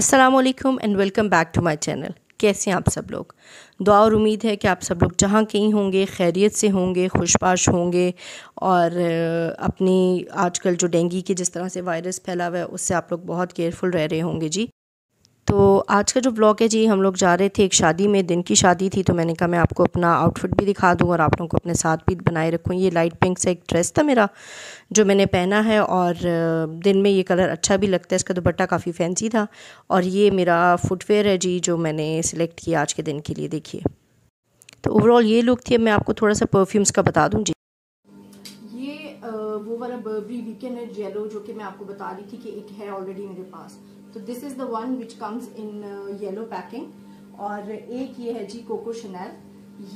अस्सलाम वालेकुम and welcome back to my channel कैसे हैं आप सब लोग दुआ और उम्मीद है कि आप सब लोग जहाँ कहीं होंगे खैरियत से होंगे खुशपाश होंगे और अपनी आजकल जो डेंगू के जिस तरह से वायरस फैला हुआ है उससे आप लोग बहुत केयरफुल रह रहे होंगे जी तो आज का जो ब्लॉग है जी हम लोग जा रहे थे एक शादी में दिन की शादी थी तो मैंने कहा मैं आपको अपना आउटफिट भी दिखा दूँ और आप लोगों को अपने साथ भी बनाए रखूँ ये लाइट पिंक सा एक ड्रेस था मेरा जो मैंने पहना है और दिन में ये कलर अच्छा भी लगता है इसका दुपट्टा काफ़ी फैंसी था और ये मेरा फुटवेयर है जी जो मैंने सिलेक्ट किया आज के दिन के लिए देखिए तो ओवरऑल ये लुक थी मैं आपको थोड़ा सा परफ्यूम्स का बता दूँ जी वो वाला बर्बरी वीकेंड है जेलो जो कि मैं आपको बता रही थी कि एक है ऑलरेडी मेरे पास तो this is the one which comes in yellow packing और एक ये है जी कोको शनैल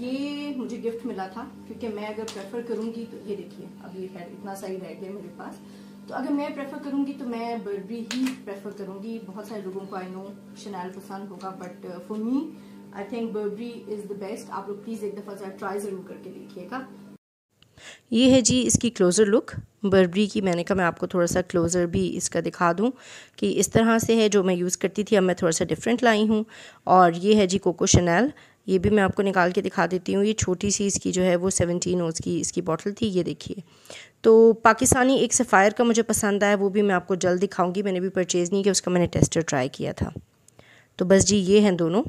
ये मुझे गिफ्ट मिला था क्योंकि मैं अगर प्रेफर करूंगी तो ये देखिए अब ये है इतना सही रह गया मेरे पास तो अगर मैं प्रेफर करूंगी तो मैं बर्बी ही प्रेफर करूंगी बहुत सारे लोगों को आई नो शनैल पसंद होगा but for me I think Burberry is the best आप लोग प्लीज एक दफा ट्राई जरूर करके देखिएगा ये है जी इसकी क्लोज़र लुक बर्बरी की मैंने कहा मैं आपको थोड़ा सा क्लोज़र भी इसका दिखा दूं कि इस तरह से है जो मैं यूज़ करती थी अब मैं थोड़ा सा डिफरेंट लाई हूँ और ये है जी कोको शनैल ये भी मैं आपको निकाल के दिखा देती हूँ ये छोटी सी इसकी जो है वो सेवनटीन ओज की इसकी बॉटल थी ये देखिए तो पाकिस्तानी एक सफ़ायर का मुझे पसंद आया वो भी मैं आपको जल्द दिखाऊँगी मैंने भी परचेज़ नहीं किया उसका मैंने टेस्टर ट्राई किया था तो बस जी ये हैं दोनों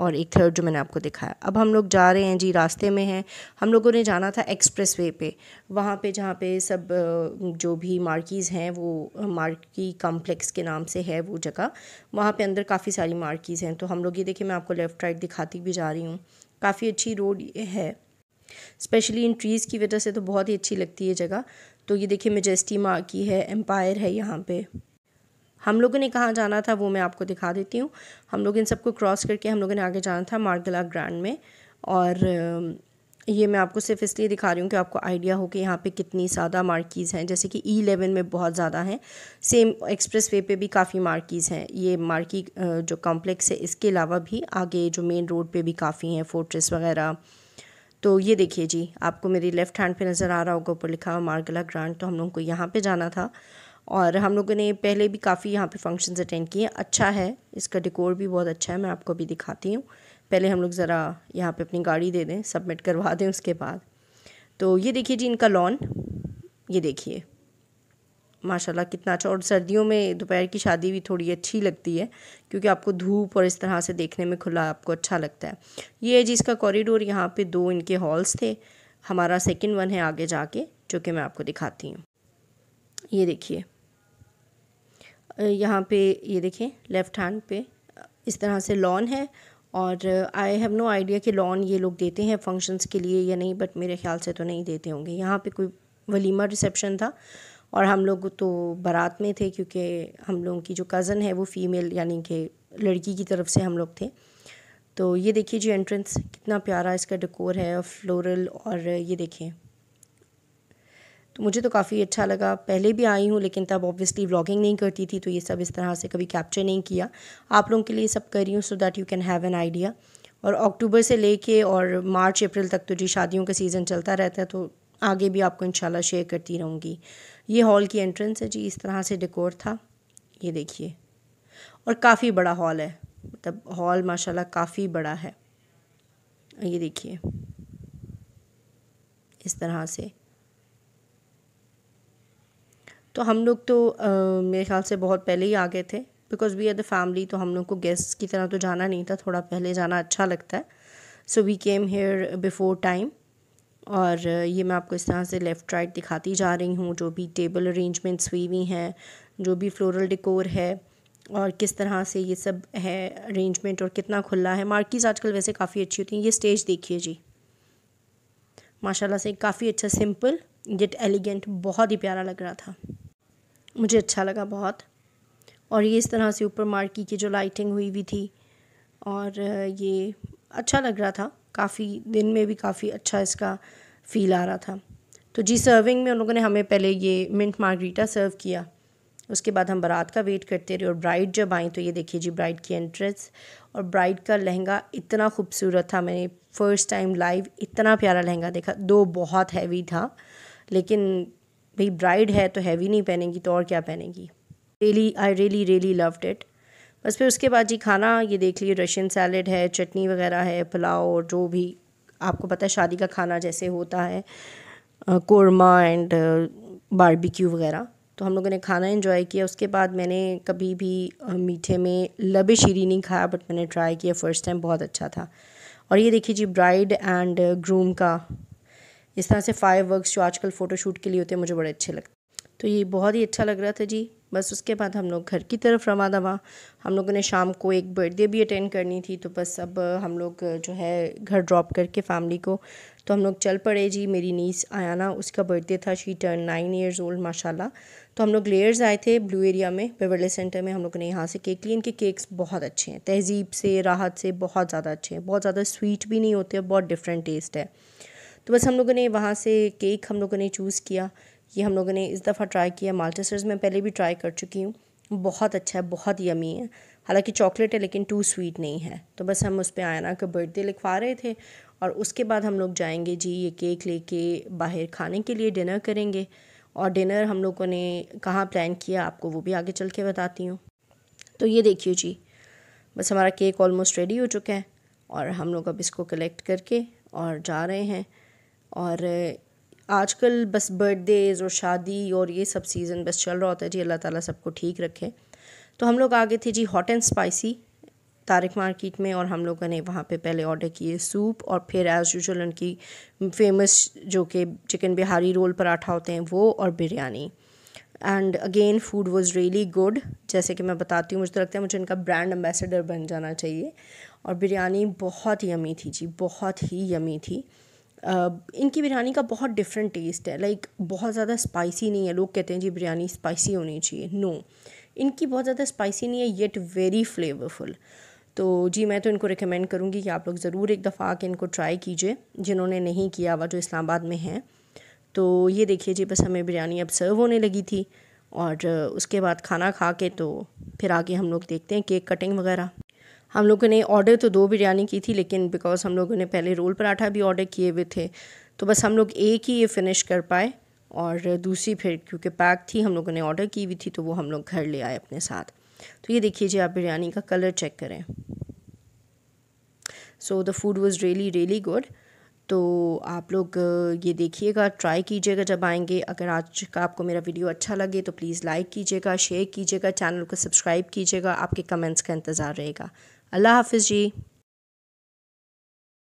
और एक थर्ड जो मैंने आपको दिखाया अब हम लोग जा रहे हैं जी रास्ते में हैं हम लोगों ने जाना था एक्सप्रेस वे पे वहाँ पे जहाँ पे सब जो भी मार्कीज़ हैं वो मार्की कॉम्प्लेक्स के नाम से है वो जगह वहाँ पे अंदर काफ़ी सारी मार्कीज़ हैं तो हम लोग ये देखिए मैं आपको लेफ़्ट राइट दिखाती भी जा रही हूँ काफ़ी अच्छी रोड है स्पेशली इन ट्रीज़ की वजह से तो बहुत ही अच्छी लगती है जगह तो ये देखिए मेजेस्टी मार्की है एम्पायर है यहाँ पर हम लोगों ने कहाँ जाना था वो मैं आपको दिखा देती हूँ हम लोग इन सबको क्रॉस करके हम लोगों ने आगे जाना था मार्गला ग्रांड में और ये मैं आपको सिर्फ इसलिए दिखा रही हूँ कि आपको आइडिया हो कि यहाँ पे कितनी ज़्यादा मार्कीज़ हैं जैसे कि ई एलेवन में बहुत ज़्यादा हैं सेम एक्सप्रेस वे पर भी काफ़ी मार्कीज़ हैं ये मार्की जो कॉम्प्लेक्स है इसके अलावा भी आगे जो मेन रोड पर भी काफ़ी हैं फोर्ट्रेस वगैरह तो ये देखिए जी आपको मेरी लेफ़्ट हैंड पे नज़र आ रहा होगा ऊपर लिखा हुआ मार्गला ग्रांड तो हम लोग को यहाँ पे जाना था और हम लोगों ने पहले भी काफ़ी यहाँ पे फंक्शंस अटेंड किए अच्छा है इसका डिकोर भी बहुत अच्छा है मैं आपको अभी दिखाती हूँ पहले हम लोग ज़रा यहाँ पे अपनी गाड़ी दे दें सबमिट करवा दें उसके बाद तो ये देखिए जी इनका लॉन ये देखिए माशाल्लाह कितना अच्छा और सर्दियों में दोपहर की शादी भी थोड़ी अच्छी लगती है क्योंकि आपको धूप और इस तरह से देखने में खुला आपको अच्छा लगता है ये है जी इसका कॉरिडोर यहाँ पर दो इनके हॉल्स थे हमारा सेकेंड वन है आगे जाके जो कि मैं आपको दिखाती हूँ ये देखिए यहाँ पे ये देखें लेफ़्ट हैंड पे इस तरह से लॉन है और आई हैव नो आइडिया कि लॉन ये लोग देते हैं फंक्शंस के लिए या नहीं बट मेरे ख्याल से तो नहीं देते होंगे यहाँ पे कोई वलीमा रिसेप्शन था और हम लोग तो बारात में थे क्योंकि हम लोगों की जो कज़न है वो फ़ीमेल यानी कि लड़की की तरफ से हम लोग थे तो ये देखिए जी एंट्रेंस कितना प्यारा इसका डिकोर है फ्लोरल और ये देखें तो मुझे तो काफ़ी अच्छा लगा पहले भी आई हूँ लेकिन तब ऑब्वियसली व्लॉगिंग नहीं करती थी तो ये सब इस तरह से कभी कैप्चर नहीं किया आप लोगों के लिए सब कर रही हूँ so that you can have an idea और अक्टूबर से लेके और मार्च अप्रैल तक तो जी शादियों का सीज़न चलता रहता है तो आगे भी आपको इंशाल्लाह शेयर करती रहूँगी ये हॉल की एंट्रेंस है जी इस तरह से डेकोर था ये देखिए और काफ़ी बड़ा हॉल है मतलब हॉल माशाल्लाह काफ़ी बड़ा है ये देखिए इस तरह से तो हम लोग तो आ, मेरे ख्याल से बहुत पहले ही आ गए थे because we are the family तो हम लोग को गेस्ट की तरह तो जाना नहीं था थोड़ा पहले जाना अच्छा लगता है so we came here before time और ये मैं आपको इस तरह से लेफ़्ट राइट दिखाती जा रही हूँ जो भी टेबल अरेंजमेंट्स हुई हुई हैं जो भी फ्लोरल डिकोर है और किस तरह से ये सब है अरेंजमेंट और कितना खुला है मार्किज आजकल वैसे काफ़ी अच्छी होती हैं ये स्टेज देखिए जी माशाल्लाह से काफ़ी अच्छा सिंपल गेट एलिगेंट बहुत ही प्यारा लग रहा था मुझे अच्छा लगा बहुत और ये इस तरह से ऊपर मार्की की जो लाइटिंग हुई हुई थी और ये अच्छा लग रहा था काफ़ी दिन में भी काफ़ी अच्छा इसका फील आ रहा था तो जी सर्विंग में उन लोगों ने हमें पहले ये मिंट मार्गरीटा सर्व किया उसके बाद हम बारात का वेट करते रहे और ब्राइड जब आई तो ये देखिए जी ब्राइड की एंट्रेंस और ब्राइड का लहंगा इतना खूबसूरत था मैंने फ़र्स्ट टाइम लाइव इतना प्यारा लहंगा देखा दो बहुत हैवी था लेकिन भाई ब्राइड है तो हैवी नहीं पहनेगी तो और क्या पहनेगी really I really really loved it बस फिर उसके बाद जी खाना ये देख लिए रशियन सैलड है चटनी वगैरह है पुलाव और जो भी आपको पता है शादी का खाना जैसे होता है कोरमा एंड बारबेक्यू वगैरह तो हम लोगों ने खाना इन्जॉय किया उसके बाद मैंने कभी भी मीठे में लबे शीरी नहीं खाया बट मैंने ट्राई किया फ़र्स्ट टाइम बहुत अच्छा था और ये देखिए जी ब्राइड एंड ग्रूम का इस तरह से फायर वर्कस जो आजकल फ़ोटोशूट के लिए होते हैं मुझे बड़े अच्छे लगते तो ये बहुत ही अच्छा लग रहा था जी बस उसके बाद हम लोग घर की तरफ रवाना हुआ हम लोगों ने शाम को एक बर्थडे भी अटेंड करनी थी तो बस अब हम लोग जो है घर ड्रॉप करके फैमिली को तो हम लोग चल पड़े जी मेरी नीस आया ना उसका बर्थडे था she turn nine years old माशाल्लाह तो हम लोग लेयर्स आए थे ब्लू एरिया में बेवरले सेंटर में हम लोगों ने यहाँ से केक लिए इनके केक्स बहुत अच्छे हैं तहजीब से राहत से बहुत ज़्यादा अच्छे हैं बहुत ज़्यादा स्वीट भी नहीं होते बहुत डिफरेंट टेस्ट है तो बस हम लोगों ने वहाँ से केक हम लोगों ने चूज़ किया ये हम लोगों ने इस दफ़ा ट्राई किया माल्टेसर्स मैं पहले भी ट्राई कर चुकी हूँ बहुत अच्छा है बहुत यमी है हालांकि चॉकलेट है लेकिन टू स्वीट नहीं है तो बस हम उस पर आयना का बर्थडे लिखवा रहे थे और उसके बाद हम लोग जाएंगे जी ये केक लेके बाहर खाने के लिए डिनर करेंगे और डिनर हम लोगों ने कहाँ प्लान किया आपको वो भी आगे चल के बताती हूँ तो ये देखिए जी बस हमारा केक ऑलमोस्ट रेडी हो चुका है और हम लोग अब इसको कलेक्ट करके और जा रहे हैं और आजकल बस बर्थडेज़ और शादी और ये सब सीज़न बस चल रहा होता है जी अल्लाह ताला सबको ठीक रखे तो हम लोग आगे थे जी hot and spicy Tariq market में और हम लोगों ने वहाँ पे पहले ऑर्डर किए सूप और फिर एज़ यूजल उनकी फेमस जो कि चिकन बिहारी रोल पराठा होते हैं वो और biryani and again food was really good जैसे कि मैं बताती हूँ मुझे तो लगता है मुझे इनका ब्रांड एम्बेसडर बन जाना चाहिए और बिरयानी बहुत ही यमी थी जी बहुत ही यमी थी इनकी बिरयानी का बहुत डिफरेंट टेस्ट है लाइक बहुत ज़्यादा स्पाइसी नहीं है लोग कहते हैं जी बिरयानी स्पाइसी होनी चाहिए नो इनकी बहुत ज़्यादा स्पाइसी नहीं है येट वेरी फ्लेवरफुल तो जी मैं तो इनको रिकमेंड करूँगी कि आप लोग ज़रूर एक दफ़ा आके इनको ट्राई कीजिए जिन्होंने नहीं किया हुआ जो इस्लामाबाद में है तो ये देखिए जी बस हमें बिरयानी अब सर्व होने लगी थी और उसके बाद खाना खा के तो फिर आगे हम लोग देखते हैं केक कटिंग वगैरह हम लोगों ने ऑर्डर तो दो बिरयानी की थी लेकिन बिकॉज हम लोगों ने पहले रोल पराठा भी ऑर्डर किए हुए थे तो बस हम लोग एक ही ये फिनिश कर पाए और दूसरी फिर क्योंकि पैक थी हम लोगों ने ऑर्डर की हुई थी तो वो हम लोग घर ले आए अपने साथ तो ये देखिए जी आप बिरयानी का कलर चेक करें so the food was really really good तो आप लोग ये देखिएगा ट्राई कीजिएगा जब आएंगे अगर आज का आपको मेरा वीडियो अच्छा लगे तो प्लीज़ लाइक कीजिएगा शेयर कीजिएगा चैनल को सब्सक्राइब कीजिएगा आपके कमेंट्स का इंतज़ार रहेगा अल्लाह हाफिज़ जी